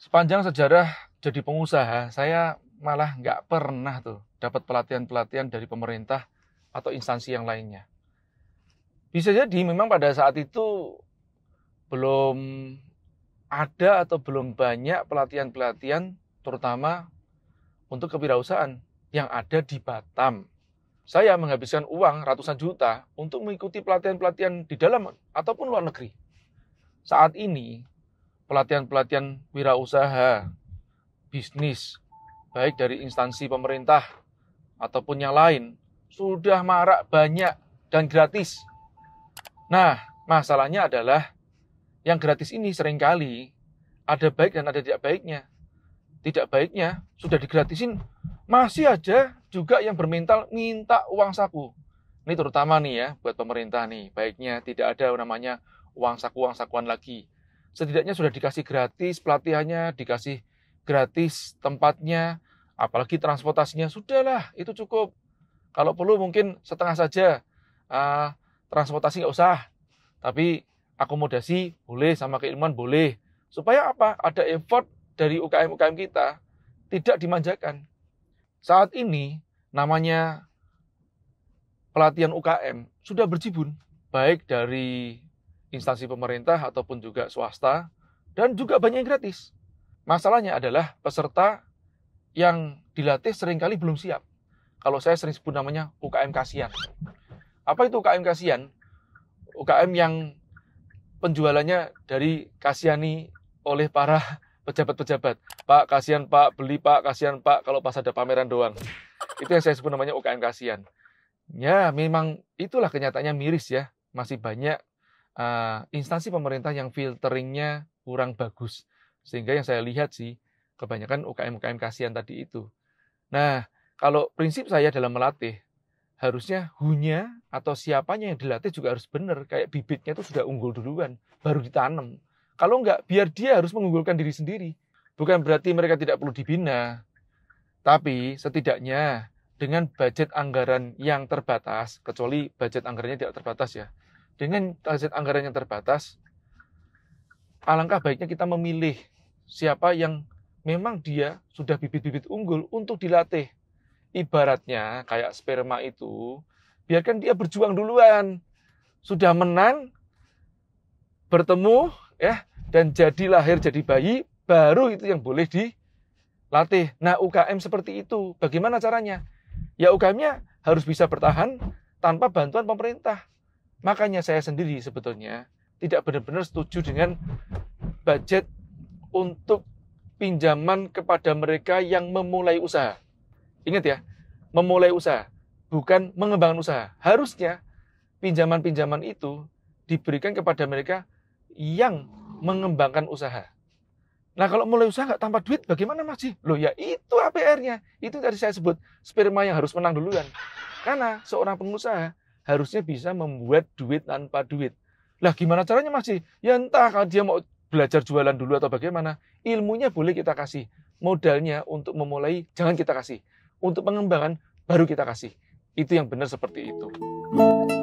sepanjang sejarah jadi pengusaha, saya malah nggak pernah tuh dapat pelatihan-pelatihan dari pemerintah atau instansi yang lainnya. Bisa jadi memang pada saat itu belum ada atau belum banyak pelatihan-pelatihan terutama untuk kewirausahaan yang ada di Batam. Saya menghabiskan uang ratusan juta untuk mengikuti pelatihan-pelatihan di dalam ataupun luar negeri. Saat ini pelatihan-pelatihan wirausaha, bisnis, baik dari instansi pemerintah ataupun yang lain, sudah marak banyak dan gratis. Nah, masalahnya adalah yang gratis ini seringkali ada baik dan ada tidak baiknya. Tidak baiknya sudah digratisin, masih aja juga yang bermental minta uang saku. Ini terutama nih ya buat pemerintah nih, baiknya tidak ada namanya uang saku-uang sakuan lagi setidaknya sudah dikasih gratis pelatihannya, dikasih gratis tempatnya, apalagi transportasinya sudahlah itu cukup. Kalau perlu mungkin setengah saja uh, transportasi nggak usah, tapi akomodasi boleh sama keilmuan boleh. Supaya apa? Ada effort dari UKM-UKM kita tidak dimanjakan. Saat ini namanya pelatihan UKM sudah berjibun baik dari instansi pemerintah ataupun juga swasta, dan juga banyak yang gratis. Masalahnya adalah peserta yang dilatih seringkali belum siap. Kalau saya sering sebut namanya UKM kasihan. Apa itu UKM kasihan? UKM yang penjualannya dari kasihani oleh para pejabat-pejabat. Pak, kasihan Pak, beli Pak, kasihan Pak, kalau pas ada pameran doang. Itu yang saya sebut namanya UKM kasihan. Ya, memang itulah kenyataannya miris ya. Masih banyak uh, instansi pemerintah yang filteringnya kurang bagus. Sehingga yang saya lihat sih, kebanyakan UKM-UKM kasihan tadi itu. Nah, kalau prinsip saya dalam melatih, harusnya hunya atau siapanya yang dilatih juga harus benar. Kayak bibitnya itu sudah unggul duluan, baru ditanam. Kalau enggak, biar dia harus mengunggulkan diri sendiri. Bukan berarti mereka tidak perlu dibina. Tapi setidaknya dengan budget anggaran yang terbatas, kecuali budget anggarannya tidak terbatas ya, dengan target anggaran yang terbatas, alangkah baiknya kita memilih siapa yang memang dia sudah bibit-bibit unggul untuk dilatih. Ibaratnya kayak sperma itu, biarkan dia berjuang duluan. Sudah menang, bertemu, ya, dan jadi lahir jadi bayi, baru itu yang boleh dilatih. Nah, UKM seperti itu. Bagaimana caranya? Ya, UKM-nya harus bisa bertahan tanpa bantuan pemerintah Makanya saya sendiri sebetulnya tidak benar-benar setuju dengan budget untuk pinjaman kepada mereka yang memulai usaha. Ingat ya, memulai usaha, bukan mengembangkan usaha. Harusnya pinjaman-pinjaman itu diberikan kepada mereka yang mengembangkan usaha. Nah kalau mulai usaha nggak tanpa duit, bagaimana Mas? Loh ya itu APR-nya. Itu tadi saya sebut, sperma yang harus menang duluan. Karena seorang pengusaha harusnya bisa membuat duit tanpa duit. Lah gimana caranya masih? Ya entah kalau dia mau belajar jualan dulu atau bagaimana, ilmunya boleh kita kasih. Modalnya untuk memulai jangan kita kasih. Untuk pengembangan baru kita kasih. Itu yang benar seperti itu.